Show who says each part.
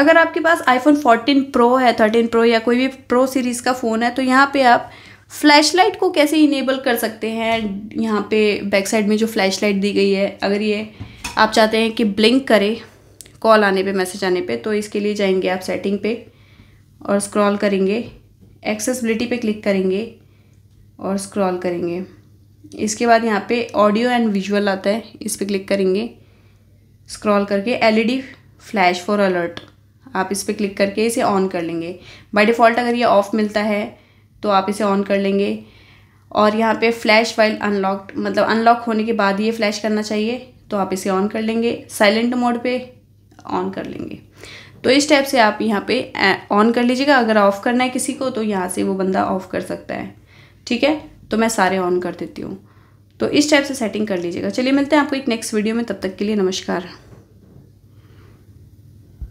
Speaker 1: अगर आपके पास iPhone 14 pro है 13 प्रो या कोई भी प्रो सीरीज़ का फ़ोन है तो यहाँ पे आप फ्लैशलाइट को कैसे इनेबल कर सकते हैं यहाँ पे बैक साइड में जो फ्लैशलाइट दी गई है अगर ये आप चाहते हैं कि ब्लिंक करे कॉल आने पे मैसेज आने पे तो इसके लिए जाएंगे आप सेटिंग पे और स्क्रॉल करेंगे एक्सेसबिलिटी पे क्लिक करेंगे और स्क्रॉल करेंगे इसके बाद यहाँ पे ऑडियो एंड विजुअल आता है इस पर क्लिक करेंगे स्क्रॉल करके एलईडी फ्लैश फॉर अलर्ट आप इस पर क्लिक करके इसे ऑन कर लेंगे बाय डिफ़ॉल्ट अगर ये ऑफ़ मिलता है तो आप इसे ऑन कर लेंगे और यहाँ पे फ्लैश वाइल अनलॉक मतलब अनलॉक होने के बाद ये फ्लैश करना चाहिए तो आप इसे ऑन कर लेंगे साइलेंट मोड पे ऑन कर लेंगे तो इस टाइप से आप यहाँ पे ऑन कर लीजिएगा अगर ऑफ़ करना है किसी को तो यहाँ से वो बंदा ऑफ़ कर सकता है ठीक है तो मैं सारे ऑन कर देती हूँ तो इस टाइप से सेटिंग कर लीजिएगा चलिए मिलते हैं आपको एक नेक्स्ट वीडियो में तब तक के लिए नमस्कार